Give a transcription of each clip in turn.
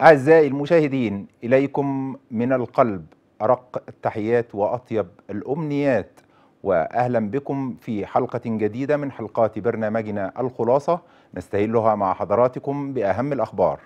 أعزائي المشاهدين إليكم من القلب أرق التحيات وأطيب الأمنيات وأهلا بكم في حلقة جديدة من حلقات برنامجنا الخلاصة نستهلها مع حضراتكم بأهم الأخبار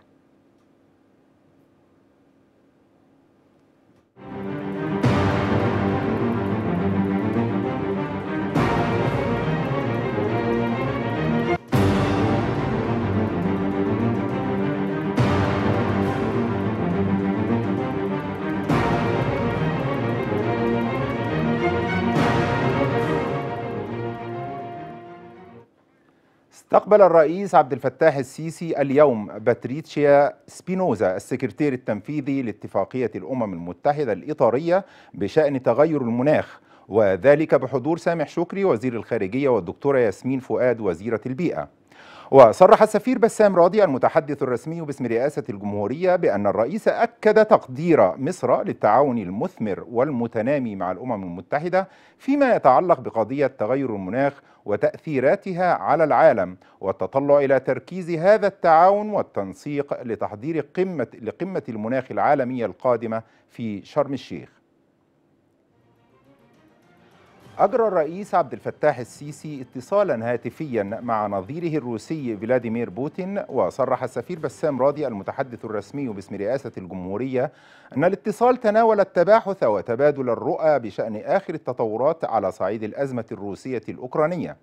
استقبل الرئيس عبد الفتاح السيسي اليوم باتريتشيا سبينوزا السكرتير التنفيذي لاتفاقية الأمم المتحدة الإطارية بشأن تغير المناخ وذلك بحضور سامح شكري وزير الخارجية والدكتورة ياسمين فؤاد وزيرة البيئة وصرح السفير بسام راضي المتحدث الرسمي باسم رئاسة الجمهورية بأن الرئيس أكد تقدير مصر للتعاون المثمر والمتنامي مع الأمم المتحدة فيما يتعلق بقضية تغير المناخ وتأثيراتها على العالم والتطلع إلى تركيز هذا التعاون والتنسيق لتحضير قمة لقمة المناخ العالمية القادمة في شرم الشيخ أجرى الرئيس عبد الفتاح السيسي اتصالا هاتفيا مع نظيره الروسي فلاديمير بوتين وصرح السفير بسام راضي المتحدث الرسمي باسم رئاسة الجمهورية أن الاتصال تناول التباحث وتبادل الرؤى بشأن آخر التطورات على صعيد الأزمة الروسية الأوكرانية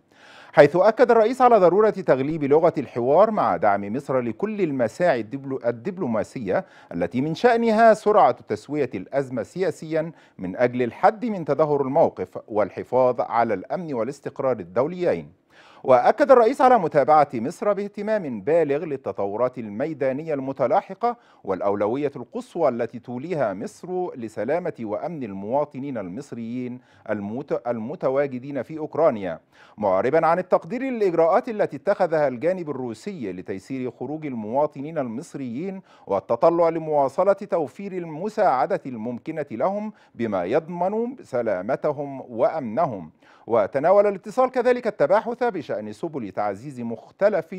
حيث أكد الرئيس على ضرورة تغليب لغة الحوار مع دعم مصر لكل المساعي الدبلوماسية التي من شأنها سرعة تسوية الأزمة سياسيا من أجل الحد من تدهور الموقف والحفاظ على الأمن والاستقرار الدوليين وأكد الرئيس على متابعة مصر باهتمام بالغ للتطورات الميدانية المتلاحقة والأولوية القصوى التي توليها مصر لسلامة وأمن المواطنين المصريين المت... المتواجدين في أوكرانيا معربا عن التقدير للإجراءات التي اتخذها الجانب الروسي لتيسير خروج المواطنين المصريين والتطلع لمواصلة توفير المساعدة الممكنة لهم بما يضمن سلامتهم وأمنهم وتناول الاتصال كذلك التباحث بشأن سبل تعزيز مختلف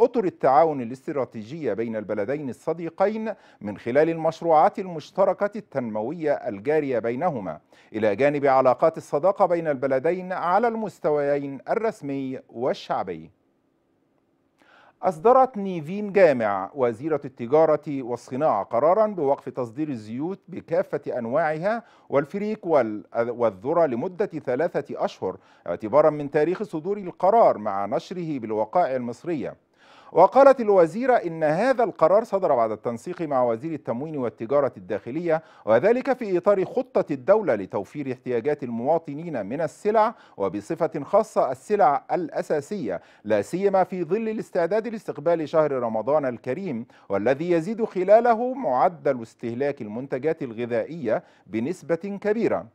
أطر التعاون الاستراتيجية بين البلدين الصديقين من خلال المشروعات المشتركة التنموية الجارية بينهما إلى جانب علاقات الصداقة بين البلدين على المستويين الرسمي والشعبي أصدرت نيفين جامع وزيرة التجارة والصناعة قرارا بوقف تصدير الزيوت بكافة أنواعها والفريك والذرة لمدة ثلاثة أشهر اعتبارا من تاريخ صدور القرار مع نشره بالوقائع المصرية وقالت الوزيرة إن هذا القرار صدر بعد التنسيق مع وزير التموين والتجارة الداخلية وذلك في إطار خطة الدولة لتوفير احتياجات المواطنين من السلع وبصفة خاصة السلع الأساسية لا سيما في ظل الاستعداد لاستقبال شهر رمضان الكريم والذي يزيد خلاله معدل استهلاك المنتجات الغذائية بنسبة كبيرة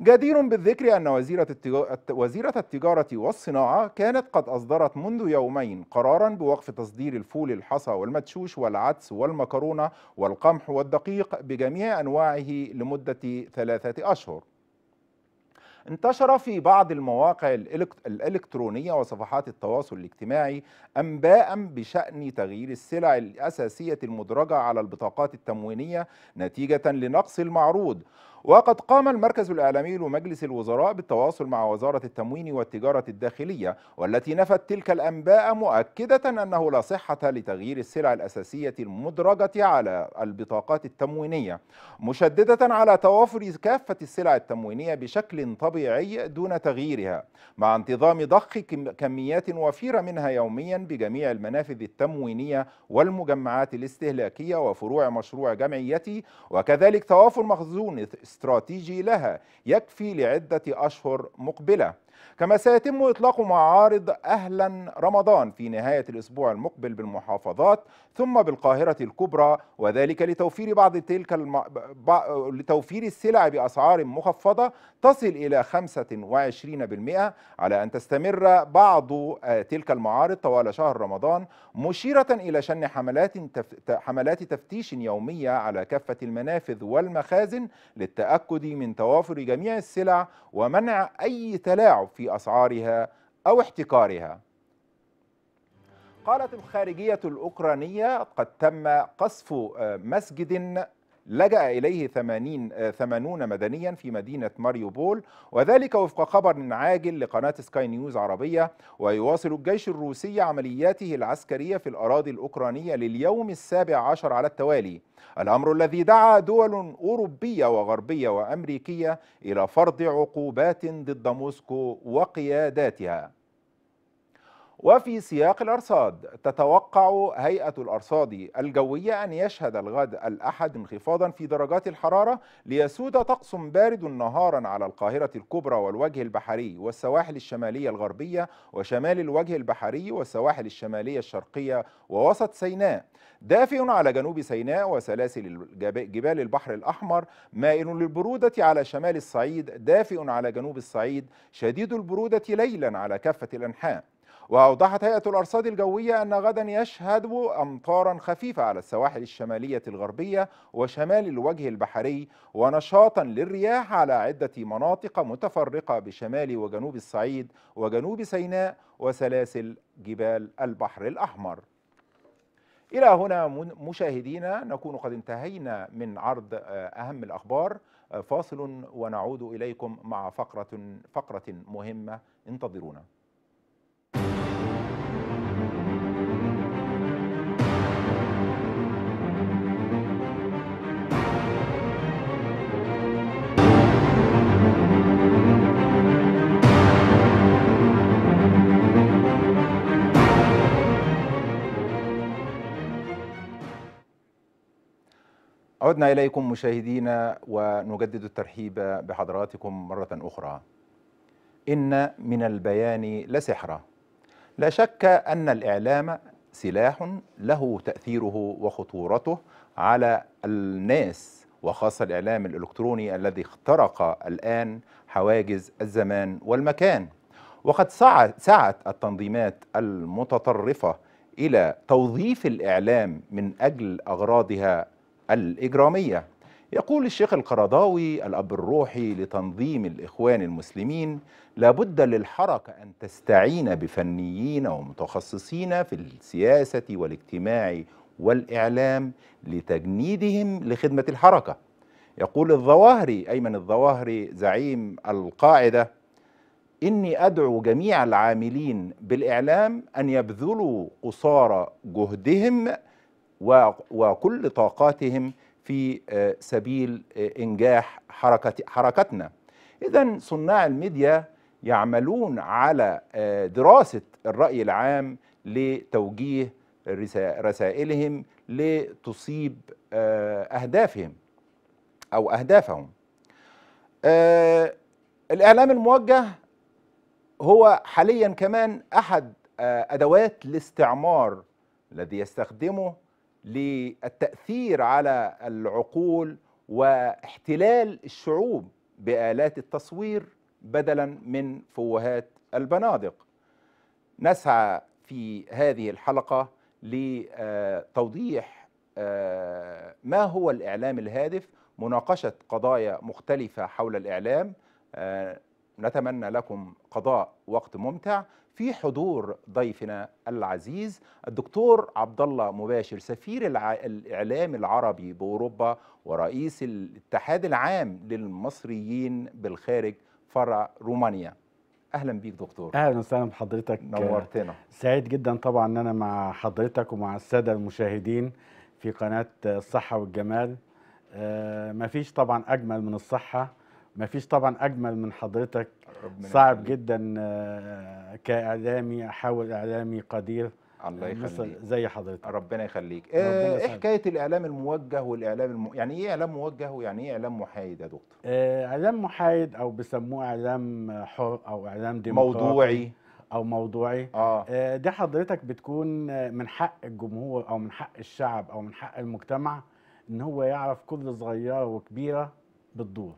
جدير بالذكر أن وزيرة, التجارة وزيرة التجارة والصناعة كانت قد أصدرت منذ يومين قرارا بوقف تصدير الفول الحصى والمدشوش والعدس والمكرونة والقمح والدقيق بجميع أنواعه لمدة ثلاثة أشهر انتشر في بعض المواقع الإلكترونية وصفحات التواصل الاجتماعي أنباء بشأن تغيير السلع الأساسية المدرجة على البطاقات التموينية نتيجة لنقص المعروض وقد قام المركز الإعلامي لمجلس الوزراء بالتواصل مع وزارة التموين والتجارة الداخلية والتي نفت تلك الأنباء مؤكدة أنه لا صحة لتغيير السلع الأساسية المدرجة على البطاقات التموينية مشددة على توافر كافة السلع التموينية بشكل طبيعي دون تغييرها مع انتظام ضخ كميات وفيرة منها يوميا بجميع المنافذ التموينية والمجمعات الاستهلاكية وفروع مشروع جمعيتي وكذلك توافر مخزون استراتيجي لها يكفي لعدة أشهر مقبلة كما سيتم إطلاق معارض أهلا رمضان في نهاية الأسبوع المقبل بالمحافظات ثم بالقاهرة الكبرى وذلك لتوفير بعض تلك الم... ب... لتوفير السلع بأسعار مخفضة تصل إلى 25% على أن تستمر بعض آه، تلك المعارض طوال شهر رمضان مشيرة إلى شن حملات تف... حملات تفتيش يومية على كافة المنافذ والمخازن للتأكد من توافر جميع السلع ومنع أي تلاعب في أسعارها أو احتكارها قالت الخارجية الأوكرانية قد تم قصف آه، مسجد لجأ إليه 80 80 آه، مدنيا في مدينة ماريوبول وذلك وفق خبر عاجل لقناة سكاي نيوز عربية ويواصل الجيش الروسي عملياته العسكرية في الأراضي الأوكرانية لليوم السابع عشر على التوالي الأمر الذي دعا دول أوروبية وغربية وأمريكية إلى فرض عقوبات ضد موسكو وقياداتها وفي سياق الأرصاد تتوقع هيئة الأرصاد الجوية أن يشهد الغد الأحد انخفاضا في درجات الحرارة ليسود طقس بارد نهارا على القاهرة الكبرى والوجه البحري والسواحل الشمالية الغربية وشمال الوجه البحري والسواحل الشمالية الشرقية ووسط سيناء دافئ على جنوب سيناء وسلاسل جبال البحر الأحمر مائل للبرودة على شمال الصعيد دافئ على جنوب الصعيد شديد البرودة ليلا على كافة الأنحاء وأوضحت هيئة الأرصاد الجوية أن غدا يشهد أمطارا خفيفة على السواحل الشمالية الغربية وشمال الوجه البحري ونشاطا للرياح على عدة مناطق متفرقة بشمال وجنوب الصعيد وجنوب سيناء وسلاسل جبال البحر الأحمر إلى هنا مشاهدينا نكون قد انتهينا من عرض آه، أهم الأخبار آه، فاصل ونعود إليكم مع فقرة, فقرة مهمة انتظرونا عدنا إليكم مشاهدينا ونجدد الترحيب بحضراتكم مرة أخرى إن من البيان لسحرة لا شك أن الإعلام سلاح له تأثيره وخطورته على الناس وخاصة الإعلام الإلكتروني الذي اخترق الآن حواجز الزمان والمكان وقد سعت التنظيمات المتطرفة إلى توظيف الإعلام من أجل أغراضها الإجرامية يقول الشيخ القرضاوي الأب الروحي لتنظيم الإخوان المسلمين لابد للحركة أن تستعين بفنيين ومتخصصين في السياسة والاجتماع والإعلام لتجنيدهم لخدمة الحركة يقول الظواهري أيمن الظواهري زعيم القاعدة إني أدعو جميع العاملين بالإعلام أن يبذلوا قصارى جهدهم وكل طاقاتهم في آه، سبيل آه، انجاح حركه حركتنا اذا صناع الميديا يعملون على آه، دراسه الراي العام لتوجيه رسائلهم لتصيب اهدافهم او اهدافهم الاعلام الموجه هو حاليا كمان احد ادوات الاستعمار الذي يستخدمه للتأثير على العقول واحتلال الشعوب بآلات التصوير بدلا من فوهات البنادق. نسعى في هذه الحلقة لتوضيح آه، ما هو الإعلام الهادف مناقشة قضايا مختلفة حول الإعلام آه، نتمنى لكم قضاء وقت ممتع في حضور ضيفنا العزيز الدكتور عبد الله مباشر سفير الاعلام العربي باوروبا ورئيس الاتحاد العام للمصريين بالخارج فرع رومانيا اهلا بيك دكتور اهلا وسهلا بحضرتك نورتنا سعيد جدا طبعا ان انا مع حضرتك ومع الساده المشاهدين في قناه الصحه والجمال آه، مفيش طبعا اجمل من الصحه ما فيش طبعا اجمل من حضرتك صعب جدا آه، كاعلامي احاول اعلامي قدير الله آه، يخليك زي حضرتك ربنا يخليك آه، ربنا ايه حكايه الاعلام الموجه والاعلام الم... يعني ايه اعلام موجه ويعني ايه اعلام محايد يا دكتور اعلام محايد او بيسموه اعلام حر او اعلام ديمقراطي موضوعي او موضوعي آه. آه دي حضرتك بتكون من حق الجمهور او من حق الشعب او من حق المجتمع ان هو يعرف كل صغيره وكبيره بتدور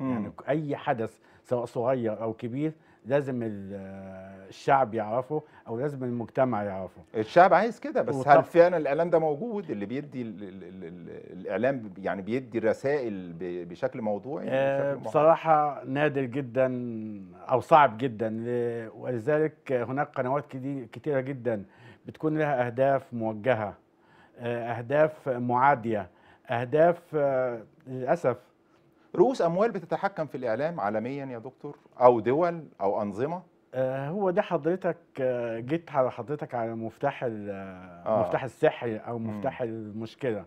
يعني اي حدث سواء صغير او كبير لازم الشعب يعرفه او لازم المجتمع يعرفه الشعب عايز كده بس وطف... هل فعلا الاعلام ده موجود اللي بيدي ال ال ال الاعلام يعني بيدي رسائل بشكل موضوعي آه بصراحه نادر جدا او صعب جدا ولذلك هناك قنوات كتيره جدا بتكون لها اهداف موجهه آه، اهداف معاديه اهداف آه، للاسف رؤوس اموال بتتحكم في الاعلام عالميا يا دكتور او دول او انظمه آه، هو ده حضرتك آه، جيت على حضرتك على مفتاح آه،, آه. مفتاح السحر او مفتاح م. المشكله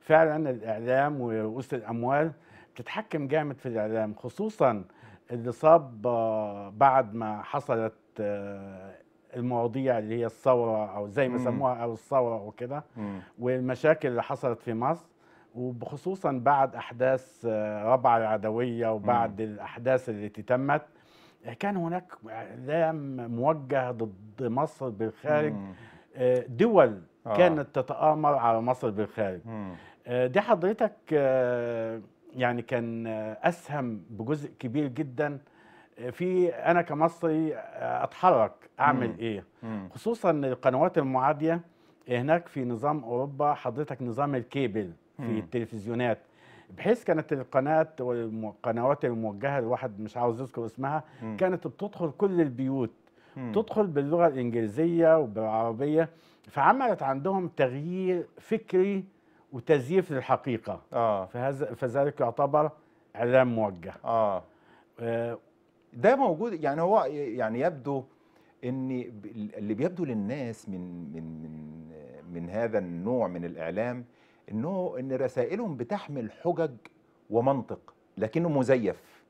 فعلا الاعلام ورؤوس الاموال بتتحكم جامد في الاعلام خصوصا اللي صاب بعد ما حصلت المواضيع اللي هي الثوره او زي ما سموها او الثوره وكده والمشاكل اللي حصلت في مصر وبخصوصا بعد احداث آه، ربع العدويه وبعد م. الاحداث التي تمت آه، كان هناك اعلام موجه ضد مصر بالخارج م. آه، دول كانت تتآمر على مصر بالخارج دي حضرتك يعني كان اسهم بجزء كبير جدا في انا كمصري اتحرك اعمل مم. ايه مم. خصوصا القنوات المعاديه هناك في نظام اوروبا حضرتك نظام الكيبل في التلفزيونات بحيث كانت القناة والقنوات الموجهة لواحد مش عاوز يذكر اسمها كانت بتدخل كل البيوت تدخل باللغة الإنجليزية وبالعربية فعملت عندهم تغيير فكري وتزييف للحقيقة آه. فهذا فذلك يعتبر إعلام موجه آه. آه. ده موجود يعني هو يعني يبدو ان اللي بيبدو للناس من من من من هذا النوع من الاعلام انه ان رسائلهم بتحمل حجج ومنطق لكنه مزيف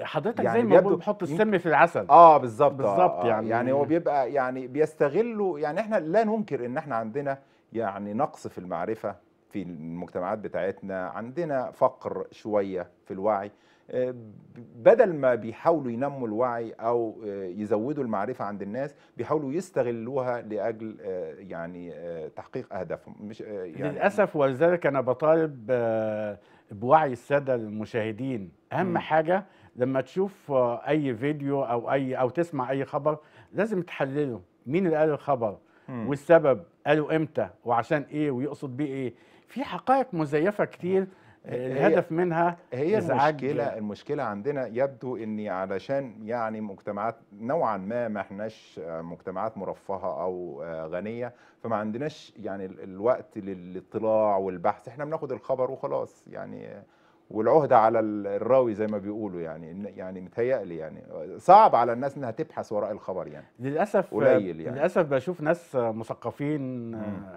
حضرتك يعني زي ما بيقولوا بيحط السم في العسل اه بالظبط بالظبط آه يعني يعني هو بيبقى يعني بيستغلوا يعني احنا لا ننكر ان احنا عندنا يعني نقص في المعرفه في المجتمعات بتاعتنا عندنا فقر شويه في الوعي بدل ما بيحاولوا ينموا الوعي او آه، يزودوا المعرفه عند الناس بيحاولوا يستغلوها لاجل آه، يعني آه، تحقيق اهدافهم مش يعني للاسف ولذلك انا بطالب بوعي الساده المشاهدين اهم م. حاجه لما تشوف اي فيديو او اي او تسمع اي خبر لازم تحلله مين اللي قال الخبر م. والسبب قالوا امتى وعشان ايه ويقصد بيه ايه في حقائق مزيفه كتير م. آه، الهدف منها هي المشكله المشكله عندنا يبدو اني علشان يعني مجتمعات نوعا ما ما احناش آه، مجتمعات مرفهه او آه، غنيه فما عندناش يعني الوقت للاطلاع والبحث احنا بناخد الخبر وخلاص يعني والعهده على الراوي زي ما بيقولوا يعني يعني متهيألي يعني صعب على الناس انها تبحث وراء الخبر يعني للاسف قليل يعني للاسف بشوف ناس مثقفين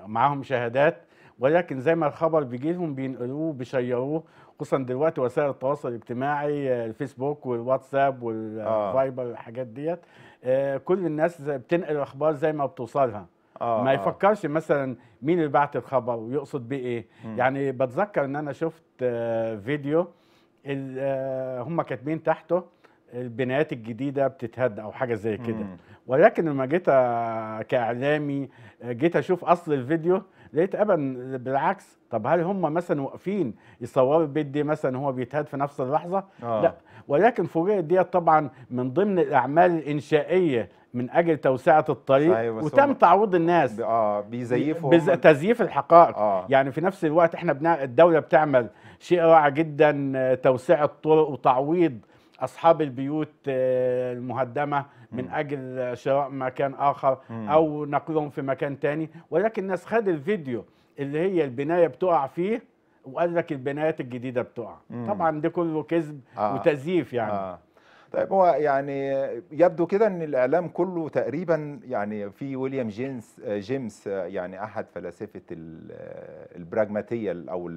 معاهم شهادات ولكن زي ما الخبر بيجيلهم بينقلوه بيشيروه خصوصا دلوقتي وسائل التواصل الاجتماعي آه، الفيسبوك والواتساب آه. والفايبر والحاجات ديت آه، كل الناس بتنقل الاخبار زي ما بتوصلها آه ما يفكرش مثلا مين اللي بعت الخبر ويقصد بيه ايه م. يعني بتذكر ان انا شفت فيديو هم كاتبين تحته البنايات الجديده بتتهد او حاجه زي كده ولكن لما جيت كاعلامي جيت اشوف اصل الفيديو لقيت ابدا بالعكس طب هل هم مثلا واقفين يصوروا البيت دي مثلا هو بيتهد في نفس اللحظه آه. لا ولكن فوجئت ديت طبعا من ضمن الاعمال الانشائيه من اجل توسعه الطريق وتم تعويض الناس اه بيزيفوا بز... تزييف الحقائق آه. يعني في نفس الوقت احنا بنا... الدوله بتعمل شيء رائع جدا آه، توسعه الطرق وتعويض اصحاب البيوت آه، المهدمه من اجل شراء مكان اخر او نقلهم في مكان تاني ولكن الناس خد الفيديو اللي هي البنايه بتقع فيه وقال لك البنايات الجديده بتقع طبعا ده كله كذب آه. وتزييف يعني آه. طيب هو يعني يبدو كده ان الاعلام كله تقريبا يعني في ويليام آه، جيمس جيمس آه، يعني احد فلاسفه البراجماتيه او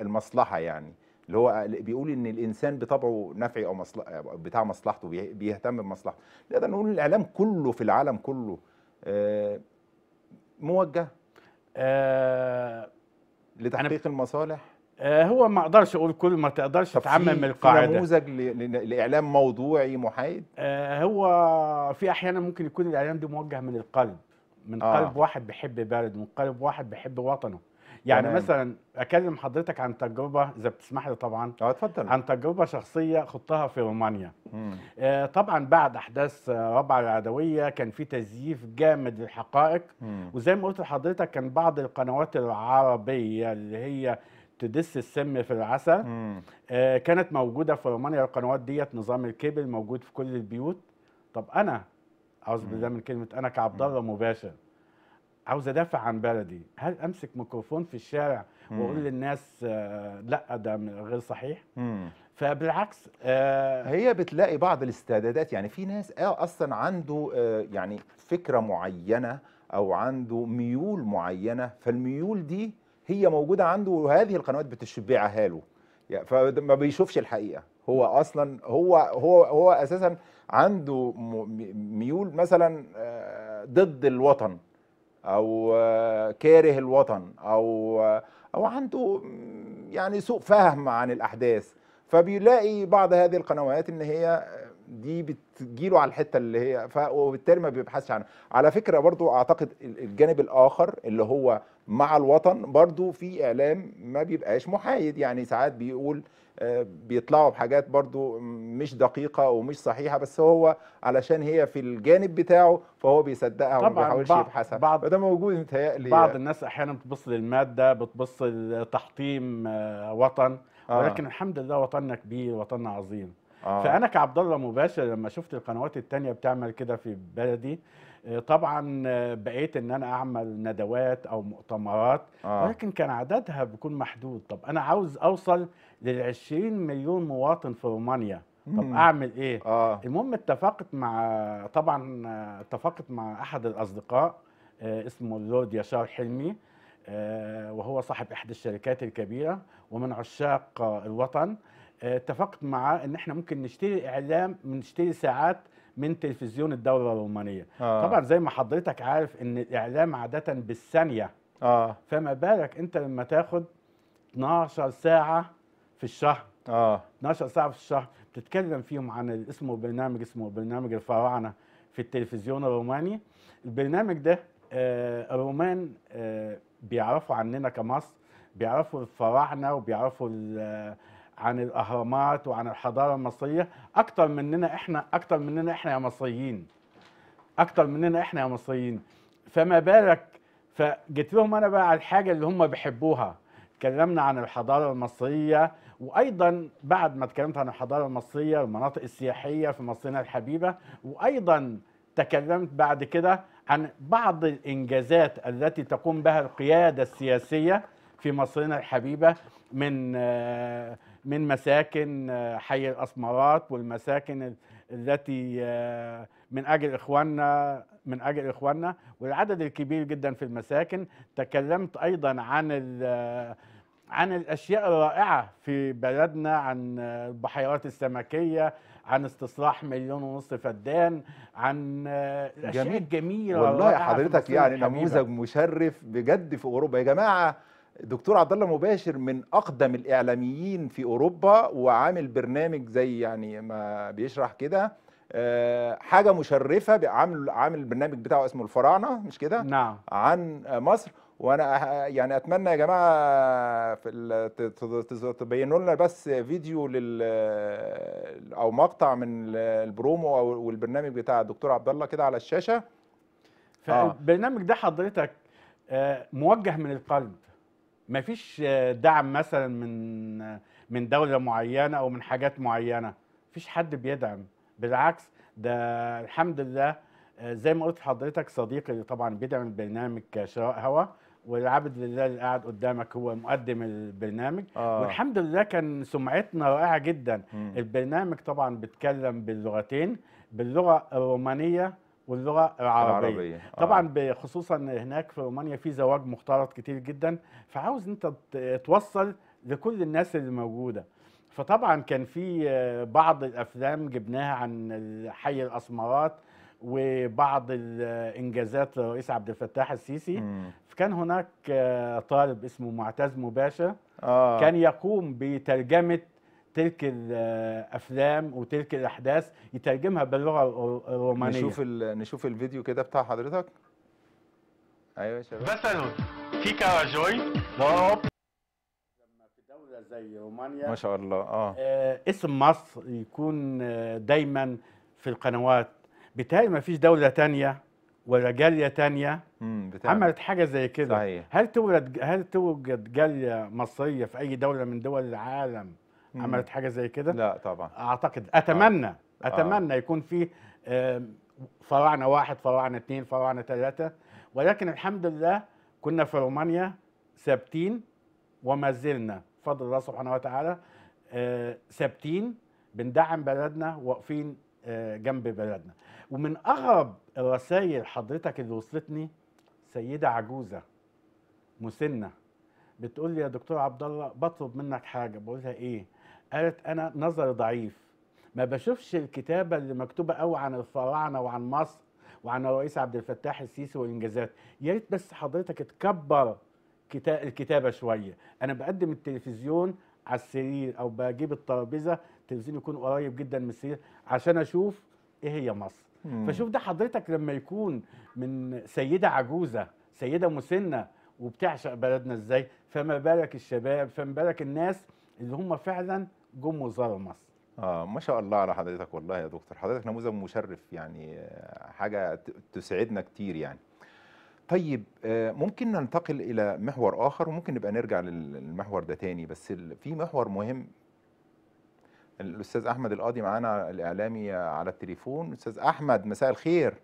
المصلحه يعني اللي هو بيقول ان الانسان بطبعه نفعي او مصلح بتاع مصلحته بيهتم بمصلحته نقدر نقول الاعلام كله في العالم كله آه، موجه آه لتحقيق المصالح آه هو ما اقدرش اقول كل ما تقدرش تعمم القاعده نموذج لاعلام موضوعي محايد آه هو في احيانا ممكن يكون الاعلام ده موجه من القلب من آه. قلب واحد بيحب بلده من قلب واحد بيحب وطنه يعني مثلا اكلم حضرتك عن تجربه اذا بتسمح لي طبعا اه اتفضل عن تجربه شخصيه خضتها في رومانيا آه طبعا بعد احداث آه، ربع العدويه كان في تزييف جامد للحقائق وزي ما قلت لحضرتك كان بعض القنوات العربيه اللي هي تدس السم في العسل آه كانت موجوده في رومانيا القنوات ديت نظام الكيبل موجود في كل البيوت طب انا اعوذ بالله من كلمه انا كعبد الله مباشر عاوز ادافع عن بلدي هل امسك ميكروفون في الشارع واقول للناس آه، لا ده غير صحيح مم. فبالعكس آه هي بتلاقي بعض الاستعدادات يعني في ناس آه اصلا عنده آه يعني فكره معينه او عنده ميول معينه فالميول دي هي موجوده عنده وهذه القنوات بتشبعها له يعني فما بيشوفش الحقيقه هو اصلا هو هو هو اساسا عنده ميول مثلا آه، ضد الوطن او آه، كاره الوطن او آه، او عنده يعني سوء فهم عن الاحداث فبيلاقي بعض هذه القنوات ان هي آه، دي بتجيله على الحته اللي هي وبالتالي ما بيبحثش عنها على فكره برضو اعتقد الجانب الاخر اللي هو مع الوطن برضو في اعلام ما بيبقاش محايد يعني ساعات بيقول بيطلعوا بحاجات برضو مش دقيقه ومش صحيحه بس هو علشان هي في الجانب بتاعه فهو بيصدقها وما بيحاولش يبحثها بعض موجود متهيألي بعض الناس احيانا بتبص للماده بتبص لتحطيم آه، وطن آه. ولكن الحمد لله وطننا كبير وطننا عظيم آه. فانا كعبد الله مباشر لما شفت القنوات التانية بتعمل كده في بلدي آه، طبعا آه، بقيت ان انا اعمل ندوات او مؤتمرات آه. ولكن كان عددها بيكون محدود طب انا عاوز اوصل لل 20 مليون مواطن في رومانيا طب اعمل ايه آه. المهم اتفقت مع طبعا اتفقت مع احد الاصدقاء آه، اسمه اللورد يشار حلمي آه، وهو صاحب احدى الشركات الكبيره ومن عشاق الوطن آه، اتفقت معاه ان احنا ممكن نشتري اعلام نشتري ساعات من تلفزيون الدوله الرومانيه آه. طبعا زي ما حضرتك عارف ان الاعلام عاده بالثانيه آه. فما بالك انت لما تاخد 12 ساعه في الشهر اه 12 ساعه في الشهر بتتكلم فيهم عن اسمه برنامج اسمه برنامج الفراعنه في التلفزيون الروماني البرنامج ده آه الرومان آه بيعرفوا عننا كمصر بيعرفوا الفراعنه وبيعرفوا آه، عن الاهرامات وعن الحضاره المصريه اكتر مننا احنا اكتر مننا احنا يا مصريين اكتر مننا احنا يا مصريين فما بالك فجيت لهم انا بقى على الحاجه اللي هم بيحبوها اتكلمنا عن الحضاره المصريه وايضا بعد ما اتكلمت عن الحضاره المصريه والمناطق السياحيه في مصرنا الحبيبه وايضا تكلمت بعد كده عن بعض الانجازات التي تقوم بها القياده السياسيه في مصرنا الحبيبه من آه، من مساكن آه، حي الاسمرات والمساكن التي آه، من اجل اخواننا من اجل اخواننا والعدد الكبير جدا في المساكن تكلمت ايضا عن عن الاشياء الرائعه في بلدنا عن البحيرات السمكيه عن استصلاح مليون ونص فدان عن الاشياء الجميله والله حضرتك يعني نموذج مشرف بجد في اوروبا يا جماعه دكتور عبد الله مباشر من اقدم الاعلاميين في اوروبا وعامل برنامج زي يعني ما بيشرح كده آه، حاجه مشرفه عامل عامل البرنامج بتاعه اسمه الفراعنه مش كده نعم عن مصر وانا يعني اتمنى يا جماعه في تبينوا لنا بس فيديو لل او مقطع من البرومو او البرنامج بتاع الدكتور عبد الله كده على الشاشه فالبرنامج آه. ده حضرتك آه، موجه من القلب مفيش آه، دعم مثلا من من دوله معينه او من حاجات معينه مفيش حد بيدعم بالعكس ده الحمد لله زي ما قلت لحضرتك صديقي اللي طبعا بيدعم البرنامج شراء هوا والعبد لله اللي قاعد قدامك هو مقدم البرنامج آه. والحمد لله كان سمعتنا رائعه جدا مم. البرنامج طبعا بيتكلم باللغتين باللغه الرومانيه واللغه العربيه, العربية. آه. طبعا بخصوصا هناك في رومانيا في زواج مختلط كتير جدا فعاوز انت توصل لكل الناس اللي موجوده فطبعا كان في آه، بعض الافلام جبناها عن حي الاسمرات وبعض الانجازات الرئيس عبد الفتاح السيسي مم. فكان هناك آه، طالب اسمه معتز مباشا آه. كان يقوم بترجمه تلك الافلام آه، وتلك الاحداث يترجمها باللغه الرومانيه نشوف نشوف الفيديو كده بتاع حضرتك ايوه يا شباب مثلا في كاراجوي ضرب لما في دوله زي رومانيا ما شاء الله اه, آه، اسم مصر يكون دايما في القنوات بتهيألي ما فيش دولة تانية ولا جالية تانية عملت حاجة زي كده صحيح. هل توجد هل توجد جالية مصرية في أي دولة من دول العالم مم. عملت حاجة زي كده؟ لا طبعا أعتقد أتمنى آه. أتمنى آه. يكون في فراعنة واحد فراعنة اثنين فراعنة ثلاثة ولكن الحمد لله كنا في رومانيا ثابتين وما زلنا بفضل الله سبحانه وتعالى آه، ثابتين بندعم بلدنا واقفين آه، جنب بلدنا ومن اغرب الرسائل حضرتك اللي وصلتني سيده عجوزه مسنه بتقول لي يا دكتور عبد الله بطلب منك حاجه بقول لها ايه قالت انا نظري ضعيف ما بشوفش الكتابه اللي مكتوبه قوي عن الفراعنه وعن مصر وعن الرئيس عبد الفتاح السيسي والانجازات يا ريت بس حضرتك تكبر الكتابه شويه انا بقدم التلفزيون على السرير او بجيب الترابيزه التلفزيون يكون قريب جدا من السرير عشان اشوف ايه هي مصر فشوف ده حضرتك لما يكون من سيده عجوزه سيده مسنه وبتعشق بلدنا ازاي فما بالك الشباب فما بالك الناس اللي هم فعلا جم وزاروا مصر اه ما شاء الله على حضرتك والله يا دكتور حضرتك نموذج مشرف يعني آه، حاجه تسعدنا كتير يعني طيب آه، ممكن ننتقل الى محور اخر وممكن نبقى نرجع للمحور ده تاني بس في محور مهم الاستاذ احمد القاضي معانا الاعلامي على التليفون استاذ احمد مساء الخير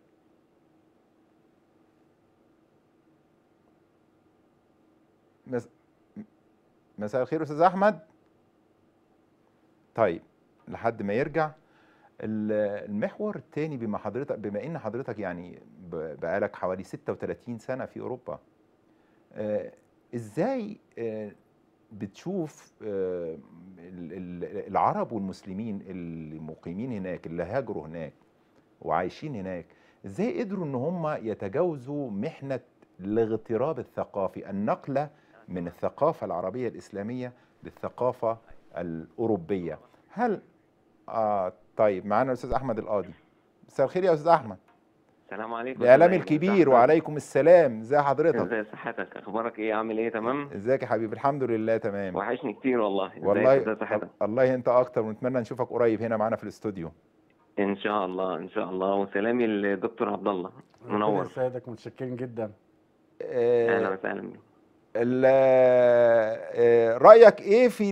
مساء الخير استاذ احمد طيب لحد ما يرجع المحور الثاني بما حضرتك بما ان حضرتك يعني بقالك حوالي 36 سنه في اوروبا آه، ازاي آه، بتشوف آه، العرب والمسلمين اللي مقيمين هناك اللي هاجروا هناك وعايشين هناك ازاي قدروا ان هم يتجاوزوا محنه الاغتراب الثقافي النقله من الثقافه العربيه الاسلاميه للثقافه الاوروبيه هل آه طيب معانا الاستاذ احمد القاضي مساء الخير يا استاذ احمد السلام عليكم الاعلامي الكبير وعليكم السلام ازي حضرتك ازي صحتك اخبارك ايه عامل ايه تمام ازيك يا حبيبي الحمد لله تمام وحشني كتير والله والله صحتك والله انت اكتر ونتمنى نشوفك قريب هنا معانا في الاستوديو ان شاء الله ان شاء الله وسلامي للدكتور عبد الله منور سيادتك متشكرين جدا آه، اهلا وسهلا آه، رايك ايه في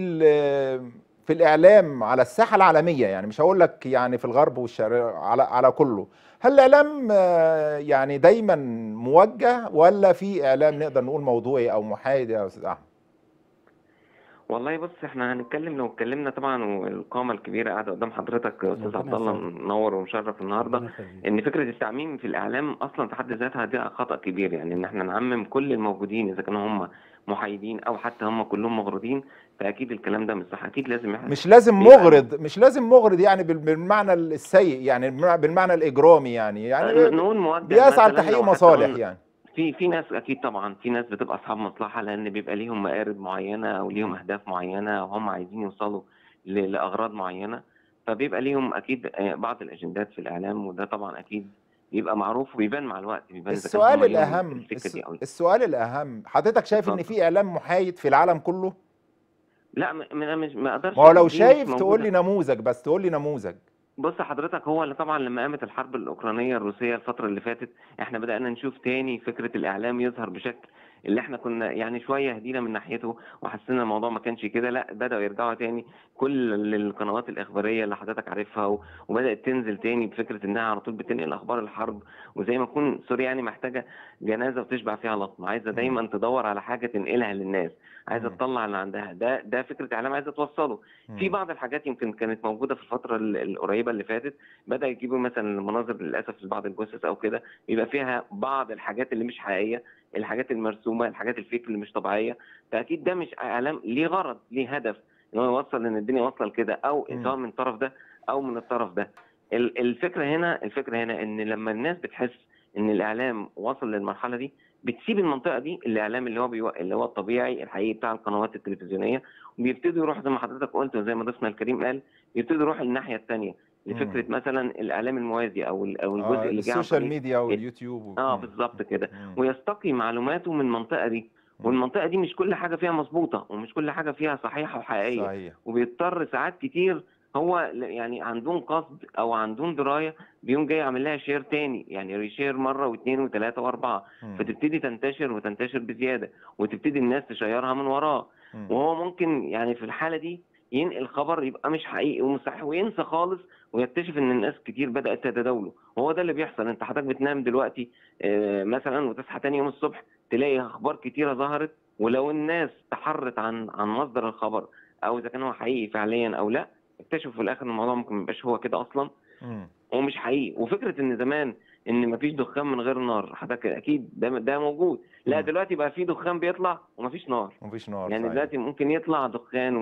في الاعلام على الساحه العالميه يعني مش هقول لك يعني في الغرب والشرق على على كله هل الاعلام آه، يعني دايما موجه ولا في اعلام نقدر نقول موضوعي او محايد يا استاذ احمد والله بص احنا هنتكلم لو اتكلمنا طبعا والقامه الكبيره قاعده قدام حضرتك استاذ عبد الله منور ومشرف النهارده ان فكره التعميم في الاعلام اصلا في حد ذاتها دي خطا كبير يعني ان احنا نعمم كل الموجودين اذا كانوا هم محايدين او حتى هم كلهم مغرضين فاكيد الكلام ده مش صح اكيد لازم مش لازم مغرض مش لازم مغرض يعني بالمعنى السيء يعني بالمعنى الاجرامي يعني يعني أيوة، نقول بيسعى لتحقيق مصالح يعني في في ناس اكيد طبعا في ناس بتبقى اصحاب مصلحه لان بيبقى ليهم مقارب معينه او ليهم اهداف معينه وهم عايزين يوصلوا لاغراض معينه فبيبقى ليهم اكيد بعض الاجندات في الاعلام وده طبعا اكيد بيبقى معروف وبيبان مع الوقت بيبان السؤال الاهم السؤال الاهم حضرتك شايف ان في اعلام محايد في العالم كله؟ لا انا مش ما اقدرش ما هو لو شايف تقول لي نموذج بس تقول لي نموذج بص حضرتك هو اللي طبعا لما قامت الحرب الأوكرانية الروسية الفترة اللي فاتت احنا بدأنا نشوف تاني فكرة الإعلام يظهر بشكل اللي احنا كنا يعني شويه هدينا من ناحيته وحسينا الموضوع ما كانش كده لا بداوا يرجعوا تاني كل القنوات الاخباريه اللي حضرتك عارفها وبدات تنزل تاني بفكره انها على طول بتنقل اخبار الحرب وزي ما تكون سوريا يعني محتاجه جنازه وتشبع فيها لطمه عايزه دايما تدور على حاجه تنقلها للناس عايزه تطلع اللي عندها ده ده فكره اعلام عايزه توصله في بعض الحاجات يمكن كانت موجوده في الفتره القريبه اللي فاتت بدا يجيبوا مثلا المناظر للاسف في بعض الجثث او كده يبقى فيها بعض الحاجات اللي مش حقيقيه الحاجات المرسومه الحاجات الفيك اللي مش طبيعيه فاكيد ده مش اعلام ليه غرض ليه هدف ان هو يوصل ان الدنيا واصله لكده او سواء من الطرف ده او من الطرف ده الفكره هنا الفكره هنا ان لما الناس بتحس ان الاعلام وصل للمرحله دي بتسيب المنطقه دي الاعلام اللي هو بيو... اللي هو الطبيعي الحقيقي بتاع القنوات التلفزيونيه وبيبتدوا يروح زي ما حضرتك قلت وزي ما ضيفنا الكريم قال يبتدوا يروح الناحيه الثانيه لفكره مم. مثلا الاعلام الموازي او او الجزء آه اللي جاي السوشيال ميديا واليوتيوب و... اه بالظبط كده ويستقي معلوماته من المنطقه دي والمنطقه دي مش كل حاجه فيها مظبوطه ومش كل حاجه فيها صحيحه وحقيقيه صحيح. وبيضطر ساعات كتير هو يعني عندهم قصد او عندهم درايه بيقوم جاي عامل لها شير تاني يعني ريشير مره واثنين وثلاثه واربعه م. فتبتدي تنتشر وتنتشر بزياده وتبتدي الناس تشيرها من وراه م. وهو ممكن يعني في الحاله دي ينقل خبر يبقى مش حقيقي ومصحح وينسى خالص ويكتشف ان الناس كتير بدات تتداوله وهو ده اللي بيحصل انت حضرتك بتنام دلوقتي آه، مثلا وتصحى تاني يوم الصبح تلاقي اخبار كتيره ظهرت ولو الناس تحرت عن عن مصدر الخبر او اذا كان هو حقيقي فعليا او لا اكتشفوا في الاخر ان الموضوع ممكن ما يبقاش هو كده اصلا ومش حقيقي وفكره ان زمان ان ما فيش دخان من غير نار حضرتك اكيد ده ده موجود لا مم. دلوقتي بقى في دخان بيطلع وما فيش نار ما فيش نار يعني صحيح. دلوقتي ممكن يطلع دخان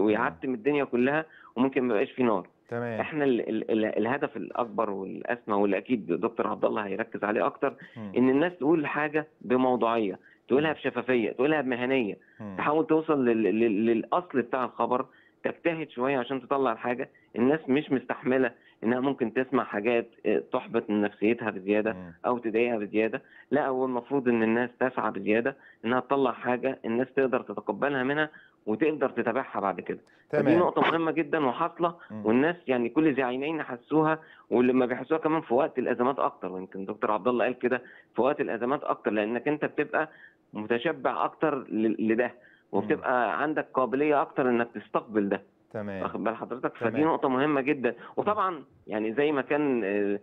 ويعتم الدنيا كلها وممكن ما يبقاش في نار تمام احنا الـ الـ الـ الهدف الاكبر والاسمى واللي اكيد دكتور عبد الله هيركز عليه اكتر مم. ان الناس تقول حاجه بموضوعيه تقولها بشفافيه تقولها بمهنيه تحاول توصل للاصل بتاع الخبر تجتهد شويه عشان تطلع الحاجه الناس مش مستحمله انها ممكن تسمع حاجات آه، تحبط من نفسيتها بزياده او تضايقها بزياده لا هو المفروض ان الناس تسعى بزياده انها تطلع حاجه الناس تقدر تتقبلها منها وتقدر تتابعها بعد كده تمام. دي نقطه مهمه جدا وحاصله والناس يعني كل ذي عينين حسوها ولما بيحسوها كمان في وقت الازمات اكتر ويمكن دكتور عبد الله قال كده في وقت الازمات اكتر لانك انت بتبقى متشبع اكتر لده وبتبقى عندك قابليه اكتر انك تستقبل ده تمام واخد بال حضرتك فدي نقطه مهمه جدا وطبعا يعني زي ما كان آه،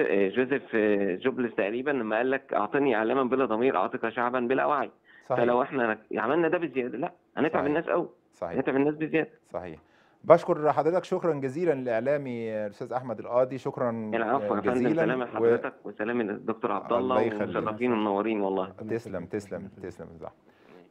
آه، جوزيف آه، جوبلس تقريبا لما قال لك اعطني اعلاما بلا ضمير اعطيك شعبا بلا وعي صحيح. فلو احنا عملنا ده بزياده لا هنتعب الناس قوي صحيح هنتعب الناس بزياده صحيح بشكر حضرتك شكرا جزيلا لاعلامي الاستاذ احمد القاضي شكرا العفو يا فندم سلام لحضرتك و... وسلام للدكتور عبد الله ومشرفين ومنورين والله تسلم تسلم تسلم, تسلم.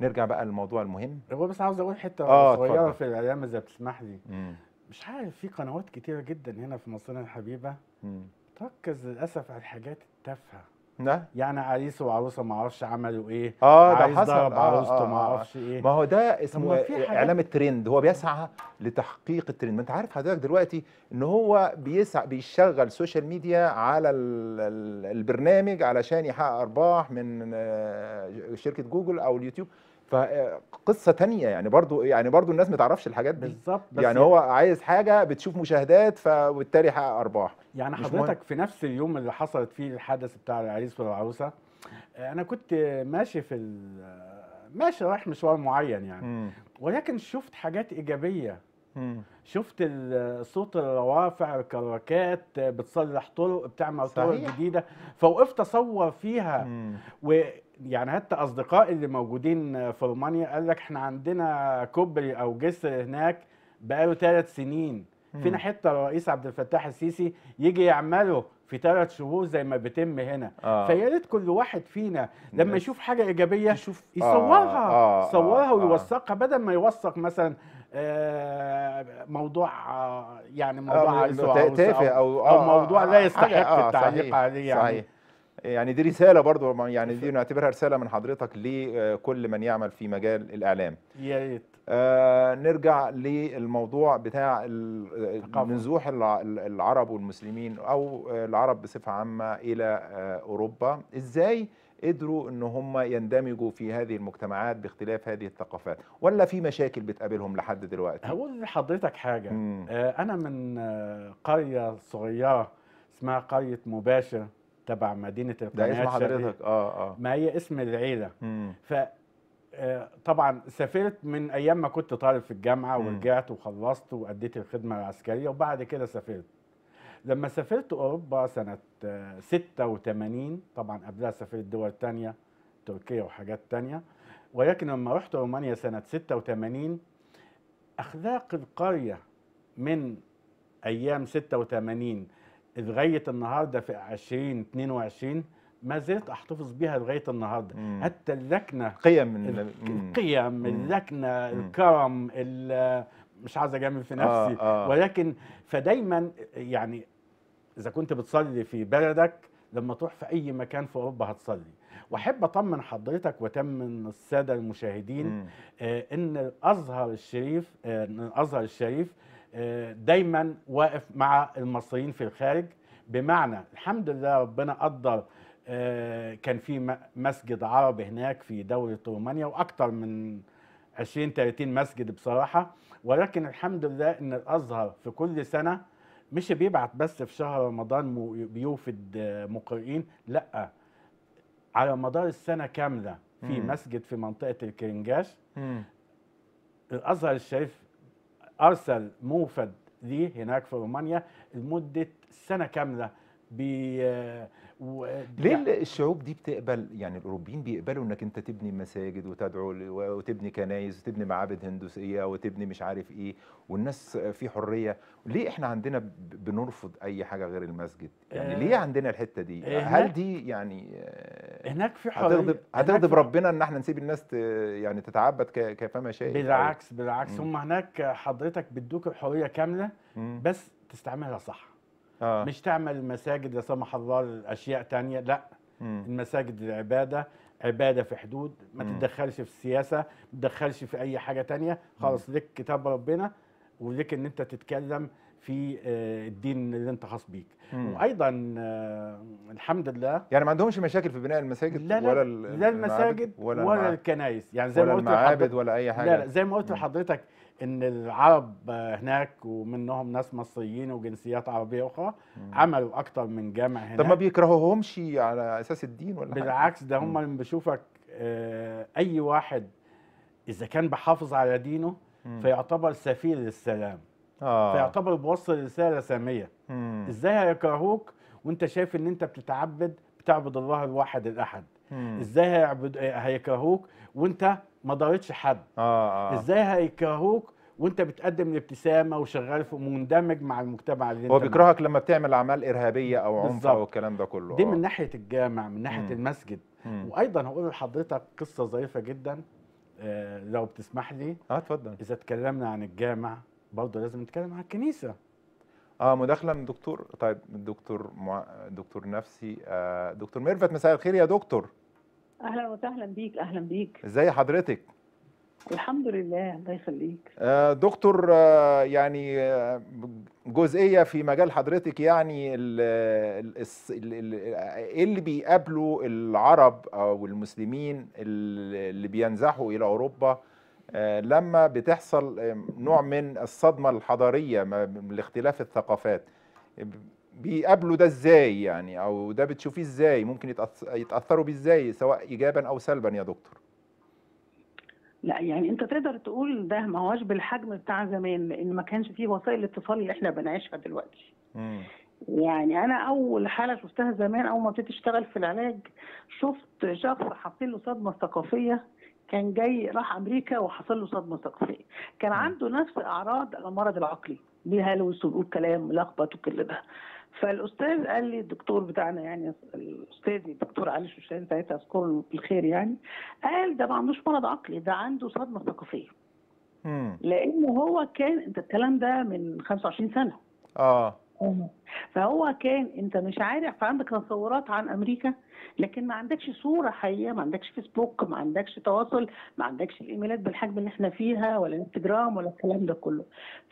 نرجع بقى للموضوع المهم هو بس عاوز اقول حته آه صغيره في الايام اذا بتسمح لي مم. مش عارف في قنوات كتيره جدا هنا في مصرنا الحبيبه مم. تركز للاسف على الحاجات التافهه ده يعني عريس وعروسه ما اعرفش عملوا ايه اه ده حصل ضرب آه عروسته آه ما آه. اعرفش ايه ما هو ده اسمه اعلام الترند هو بيسعى لتحقيق الترند ما انت عارف حضرتك دلوقتي ان هو بيسعى بيشغل سوشيال ميديا على البرنامج علشان يحقق ارباح من آه، شركه جوجل او اليوتيوب فقصه تانية يعني برضو يعني برضو الناس ما تعرفش الحاجات دي بالظبط يعني هو عايز حاجه بتشوف مشاهدات فبالتالي حقق ارباح يعني حضرتك في نفس اليوم اللي حصلت فيه الحدث بتاع العريس والعروسه انا كنت ماشي في ماشي رايح مشوار معين يعني م. ولكن شفت حاجات ايجابيه شفت صوت الروافع الكراكات بتصلح طرق بتعمل طرق جديده فوقفت اصور فيها ويعني حتى اصدقائي اللي موجودين في رومانيا قال لك احنا عندنا كوبري او جسر هناك بقاله ثلاث سنين مم. فينا حته الرئيس عبد الفتاح السيسي يجي يعمله في ثلاث شهور زي ما بيتم هنا آه. فيا ريت كل واحد فينا لما يشوف حاجه ايجابيه يشوف آه، يصورها آه. آه. صورها آه. ويوثقها بدل ما يوثق مثلا آه، موضوع آه، يعني آه، موضوع تافه او, أو, أو موضوع لا يستحق التعليق عليه يعني صحيح. يعني دي رسالة برضو يعني دي نعتبرها رسالة من حضرتك لكل من يعمل في مجال الإعلام يا ريت آه نرجع للموضوع بتاع نزوح العرب والمسلمين أو العرب بصفة عامة إلى أوروبا إزاي قدروا ان هم يندمجوا في هذه المجتمعات باختلاف هذه الثقافات ولا في مشاكل بتقابلهم لحد دلوقتي هقول لحضرتك حاجه مم. آه، انا من آه، قريه صغيره اسمها قريه مباشر تبع مدينه القناه ده اسم حضرتك اه اه ما هي اسم العيله مم. ف آه، طبعا سافرت من ايام ما كنت طالب في الجامعه ورجعت وخلصت واديت الخدمه العسكريه وبعد كده سافرت لما سافرت اوروبا سنه 86 آه، طبعا قبلها سافرت دول تانية تركيا وحاجات تانية ولكن لما رحت رومانيا سنه 86 اخلاق القريه من ايام 86 لغايه النهارده في 2022 ما زلت احتفظ بها لغايه النهارده مم. حتى اللكنه قيم من القيم اللكنه الكرم مش عايز اجامل في آه، نفسي آه آه. ولكن فدايما يعني اذا كنت بتصلي في بلدك لما تروح في اي مكان في اوروبا هتصلي واحب اطمن حضرتك وتمن الساده المشاهدين آه ان الازهر الشريف آه الازهر الشريف آه دايما واقف مع المصريين في الخارج بمعنى الحمد لله ربنا قدر آه كان في مسجد عربي هناك في دوله رومانيا واكثر من 20 30 مسجد بصراحه ولكن الحمد لله ان الازهر في كل سنه مش بيبعت بس في شهر رمضان بيوفد آه، مقرئين لا على مدار السنه كامله في مم. مسجد في منطقه الكرنجاش مم. الازهر الشريف ارسل موفد ليه هناك في رومانيا لمده سنه كامله بي آه، و... ليه الشعوب دي بتقبل يعني الاوروبيين بيقبلوا انك انت تبني مساجد وتدعو وتبني كنايس وتبني معابد هندوسيه وتبني مش عارف ايه والناس في حريه ليه احنا عندنا بنرفض اي حاجه غير المسجد يعني ليه آه، عندنا الحته دي هل دي يعني آه، هناك في حريه هتغضب هتغضب ربنا ان احنا نسيب الناس يعني تتعبد كفما شاء طيب. بالعكس بالعكس هم هناك حضرتك بيدوك الحريه كامله بس تستعملها صح آه. مش تعمل المساجد لا سمح الله اشياء تانية لا مم. المساجد العباده عباده في حدود ما مم. تتدخلش في السياسه ما تتدخلش في اي حاجه تانية خلاص لك كتاب ربنا ولك ان انت تتكلم في آه، الدين اللي انت خاص بيك مم. وايضا آه، الحمد لله يعني ما عندهمش مشاكل في بناء المساجد لا لا ولا لا المساجد ولا, ولا الكنائس يعني زي ولا ما قلت المعابد ولا اي حاجه لا لا زي ما قلت لحضرتك ان العرب هناك ومنهم ناس مصريين وجنسيات عربيه اخرى مم. عملوا اكتر من جامع هناك طب ما بيكرهوهمش على اساس الدين ولا بالعكس ده هم بيشوفك آه، اي واحد اذا كان بحافظ على دينه مم. فيعتبر سفير للسلام آه. فيعتبر بوصل رساله ساميه مم. ازاي هيكرهوك وانت شايف ان انت بتتعبد بتعبد الله الواحد الاحد مم. ازاي هيعبد آه، هيكرهوك وانت ما ضرتش حد آه،, آه, آه. ازاي هيكرهوك وانت بتقدم الابتسامه وشغال في ومندمج مع المجتمع اللي انت هو بيكرهك لما بتعمل اعمال ارهابيه او عنف او الكلام ده كله دي آه. من ناحيه الجامع من ناحيه مم. المسجد مم. وايضا هقول لحضرتك قصه ظريفه جدا آه لو بتسمح لي اه اتفضل اذا اتكلمنا عن الجامع برضه لازم نتكلم عن الكنيسه اه مداخله من دكتور طيب دكتور مع... دكتور نفسي آه دكتور ميرفت مساء الخير يا دكتور اهلا وسهلا بيك اهلا بيك ازي حضرتك الحمد لله الله يخليك آه، دكتور آه، يعني آه، جزئيه في مجال حضرتك يعني ايه اللي بيقابله العرب او المسلمين اللي بينزحوا الى اوروبا لما بتحصل نوع من الصدمه الحضاريه من الثقافات بيقابلوا ده ازاي يعني او ده بتشوفيه ازاي ممكن يتاثروا بيه ازاي سواء ايجابا او سلبا يا دكتور لا يعني انت تقدر تقول ده ما هوش بالحجم بتاع زمان لان ما كانش فيه وسائل الاتصال اللي احنا بنعيشها دلوقتي مم. يعني انا اول حاله شفتها زمان اول ما ابتديت اشتغل في العلاج شفت شخص حصل له صدمه ثقافيه كان جاي راح امريكا وحصل له صدمه ثقافيه كان عنده نفس اعراض المرض العقلي بيهلوس وبيقول كلام لخبط وكل ده فالاستاذ قال لي الدكتور بتاعنا يعني استاذي الدكتور علي شوشان ساعتها اذكره بالخير يعني قال ده ما عندوش مرض عقلي ده عنده صدمه ثقافيه. لانه هو كان انت الكلام ده من 25 سنه. اه فهو كان انت مش عارف فعندك تصورات عن امريكا لكن ما عندكش صوره حقيقيه ما عندكش فيسبوك ما عندكش تواصل ما عندكش الايميلات بالحجم اللي احنا فيها ولا انستجرام ولا الكلام ده كله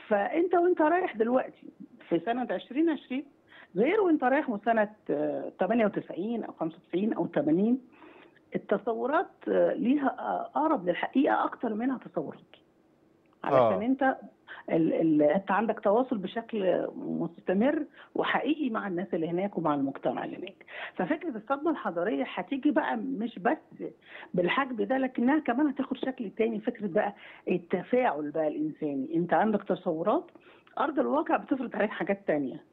فانت وانت رايح دلوقتي في سنه 2020 غير وانت رايح من سنه 98 آه، او 95 او 80 التصورات آه، ليها آه، اقرب للحقيقه اكتر منها تصورات علشان آه. انت ال ال انت عندك تواصل بشكل مستمر وحقيقي مع الناس اللي هناك ومع المجتمع اللي هناك ففكره الصدمه الحضاريه هتيجي بقى مش بس بالحجم ده لكنها كمان هتاخد شكل تاني فكره بقى التفاعل بقى الانساني انت عندك تصورات ارض الواقع بتفرض عليك حاجات تانيه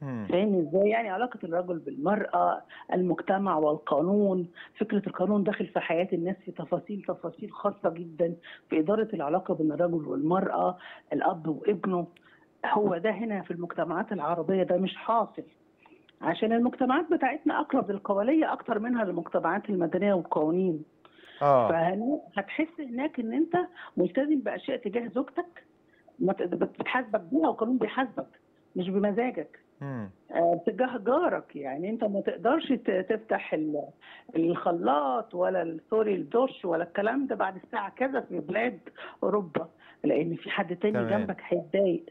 فاهم ازاي يعني علاقه الرجل بالمراه المجتمع والقانون فكره القانون داخل في حياه الناس في تفاصيل تفاصيل خاصه جدا في اداره العلاقه بين الرجل والمراه الاب وابنه هو ده هنا في المجتمعات العربيه ده مش حاصل عشان المجتمعات بتاعتنا اقرب للقبليه اكتر منها للمجتمعات المدنيه والقوانين اه فهتحس هناك ان انت ملتزم باشياء تجاه زوجتك بتحاسبك بيها والقانون بيحاسبك مش بمزاجك آه، تجاه جارك يعني انت ما تقدرش تفتح الخلاط ولا سوري الدش ولا الكلام ده بعد الساعه كذا في بلاد اوروبا لان في حد تاني تمام. جنبك هيتضايق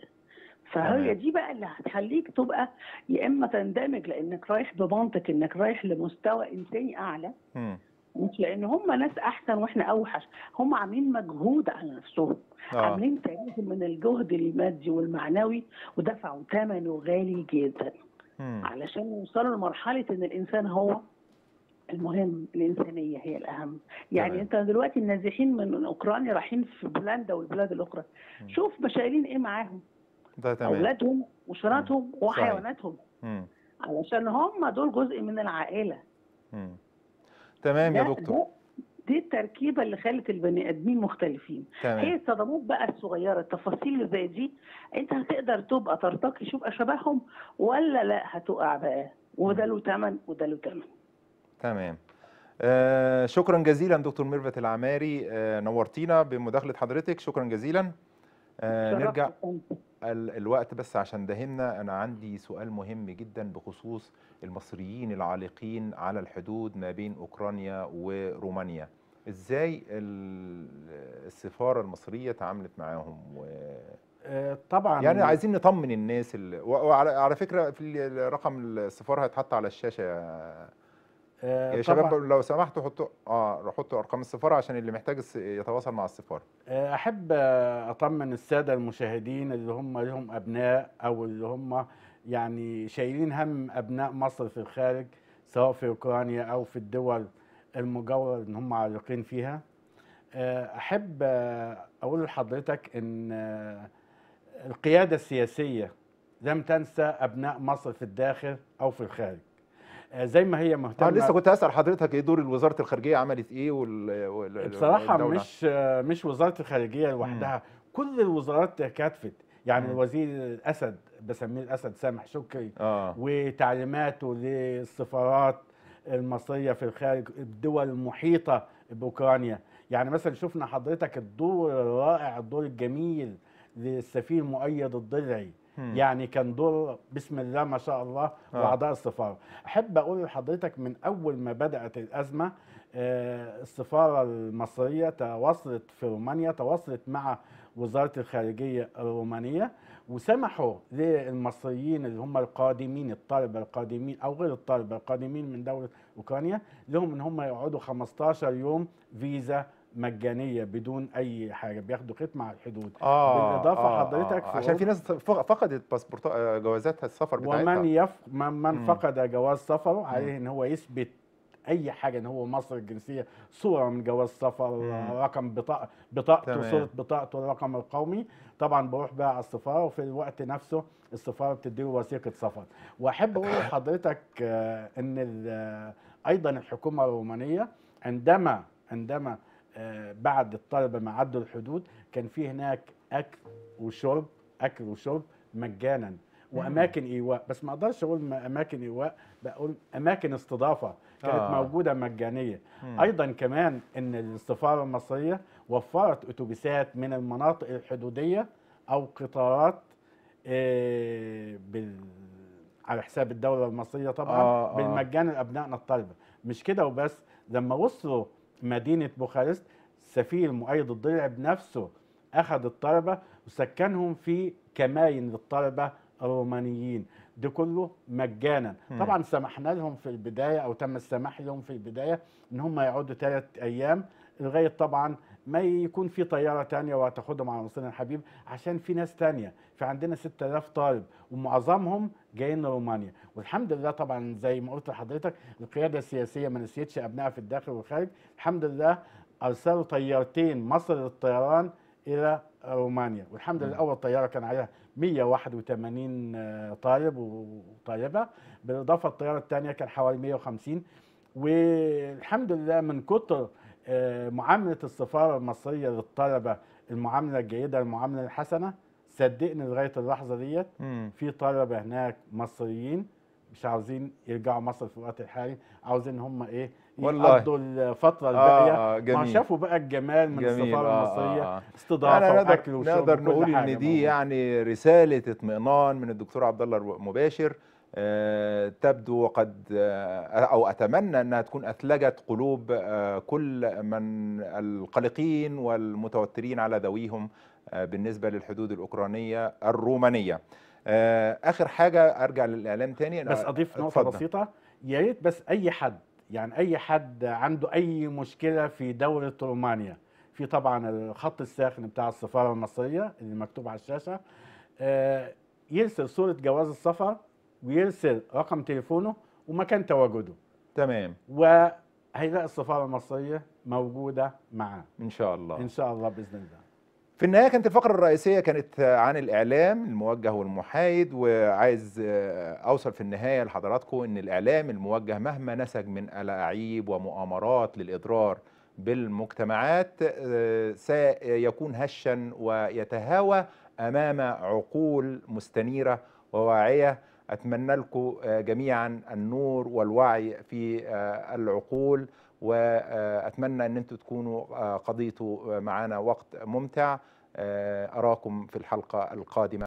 فهي دي بقى اللي هتخليك تبقى يا اما تندمج لانك رايح بمنطق انك رايح لمستوى انساني اعلى مش لان هم ناس احسن واحنا اوحش هم عاملين مجهود على نفسهم آه. عاملين تاريخ من الجهد المادي والمعنوي ودفعوا ثمنه غالي جدا مم. علشان يوصلوا لمرحله ان الانسان هو المهم الانسانيه هي الاهم يعني انت دلوقتي النازحين من اوكرانيا رايحين في بولندا والبلاد الاخرى مم. شوف بشايلين ايه معاهم ده تمام اولادهم وشراتهم وحيواناتهم علشان هم دول جزء من العائله مم. تمام يا دكتور دي التركيبه اللي خلت البني ادمين مختلفين تمام. هي الصدمات بقى الصغيره التفاصيل اللي زي دي انت هتقدر تبقى ترتقي تبقى شبههم ولا لا هتقع بقى وده له ثمن وده له ثمن تمام آه شكرا جزيلا دكتور ميرفت العماري آه نورتينا بمداخله حضرتك شكرا جزيلا آه نرجع الوقت بس عشان دهمنا أنا عندي سؤال مهم جدا بخصوص المصريين العالقين على الحدود ما بين أوكرانيا ورومانيا إزاي السفارة المصرية تعاملت معاهم و... آه، طبعا يعني عايزين نطمن الناس ال... وعلى على فكره في رقم السفاره هيتحط على الشاشه آه، يا شباب لو سمحتوا حطوا اه حطوا ارقام السفاره عشان اللي محتاج يتواصل مع السفاره آه، احب آه، اطمن الساده المشاهدين اللي هم لهم ابناء او اللي هم يعني شايلين هم ابناء مصر في الخارج سواء في اوكرانيا او في الدول المجاوره اللي هم عالقين فيها احب اقول لحضرتك ان القياده السياسيه لم تنسى ابناء مصر في الداخل او في الخارج آه، زي ما هي مهتمه انا لسه كنت هسال حضرتك ايه دور وزاره الخارجيه عملت ايه وال... وال... بصراحه والدولة. مش مش وزاره الخارجيه لوحدها كل الوزارات كاتفت يعني الوزير الاسد بسميه الاسد سامح شكري آه. وتعليماته للسفارات المصريه في الخارج الدول المحيطه باوكرانيا يعني مثلا شفنا حضرتك الدور الرائع الدور الجميل للسفير مؤيد الضلعي يعني كان دور بسم الله ما شاء الله آه. واعضاء السفاره احب اقول لحضرتك من اول ما بدات الازمه آه، السفاره المصريه تواصلت في رومانيا تواصلت مع وزاره الخارجيه الرومانيه وسمحوا للمصريين اللي هم القادمين الطلبه القادمين او غير الطلبه القادمين من دوله اوكرانيا لهم ان هم يقعدوا 15 يوم فيزا مجانيه بدون اي حاجه بياخدوا خيط مع الحدود آه بالاضافه آه حضرتك آه عشان في ناس فقدت باسبورتها آه، جوازاتها السفر بتاعتها ومن يف... من, من فقد جواز سفره عليه ان هو يثبت اي حاجه ان هو مصري الجنسيه صوره من جواز سفر رقم بطاقه بطاقته صوره بطاقته الرقم القومي طبعا بروح بقى على السفاره وفي الوقت نفسه السفاره بتديله وثيقه سفر واحب اقول لحضرتك آه، ان ايضا الحكومه الرومانيه عندما عندما آه، بعد الطلبه ما عدوا الحدود كان في هناك اكل وشرب اكل وشرب مجانا واماكن ايواء بس ما اقدرش اقول اماكن ايواء بقول اماكن استضافه كانت آه. موجوده مجانيه مم. ايضا كمان ان السفاره المصريه وفرت اتوبيسات من المناطق الحدوديه او قطارات آه، بال على حساب الدوله المصريه طبعا آه آه. بالمجان لابنائنا الطلبه مش كده وبس لما وصلوا مدينة بوخارست سفير مؤيد الضلع بنفسه أخذ الطلبة وسكنهم في كماين للطلبة الرومانيين ده كله مجانا مم. طبعا سمحنا لهم في البداية أو تم السماح لهم في البداية إن هم يقعدوا ثلاث أيام لغاية طبعا ما يكون في طياره تانية وهتاخدهم على مصرنا الحبيب عشان في ناس تانية في عندنا 6000 طالب ومعظمهم جايين رومانيا والحمد لله طبعا زي ما قلت لحضرتك القياده السياسيه ما نسيتش ابنائها في الداخل والخارج الحمد لله ارسلوا طيارتين مصر للطيران الى رومانيا والحمد لله اول طياره كان عليها 181 آه، طالب وطالبه بالاضافه الطياره الثانيه كان حوالي 150 والحمد لله من كتر معامله السفاره المصريه للطلبه المعامله الجيده المعامله الحسنه صدقني لغايه اللحظه ديت في طلبه هناك مصريين مش عاوزين يرجعوا مصر في الوقت الحالي عاوزين هم ايه يقضوا الفتره الباقيه آه, آه، جميل. ما شافوا بقى الجمال من جميل. السفاره آه, آه، المصريه آه استضافه نقدر واكل وشرب نقدر نقول ان دي يعني رساله اطمئنان من الدكتور عبد الله مباشر آه، تبدو قد آه، او اتمنى انها تكون اثلجت قلوب آه، كل من القلقين والمتوترين على ذويهم بالنسبه للحدود الاوكرانيه الرومانيه. اخر حاجه ارجع للاعلام تاني بس اضيف نقطه اتفضل. بسيطه يا ريت بس اي حد يعني اي حد عنده اي مشكله في دوله رومانيا في طبعا الخط الساخن بتاع السفاره المصريه اللي مكتوب على الشاشه يرسل صوره جواز السفر ويرسل رقم تليفونه ومكان تواجده تمام وهيلاقي السفاره المصريه موجوده معاه ان شاء الله ان شاء الله باذن الله في النهايه كانت الفقره الرئيسيه كانت عن الاعلام الموجه والمحايد وعايز اوصل في النهايه لحضراتكم ان الاعلام الموجه مهما نسج من الاعيب ومؤامرات للاضرار بالمجتمعات سيكون هشا ويتهاوى امام عقول مستنيره وواعيه أتمنى لكم آه، جميعا النور والوعي في آه، العقول وأتمنى آه، أن أنتم تكونوا قضيتوا معنا وقت ممتع أراكم في الحلقة القادمة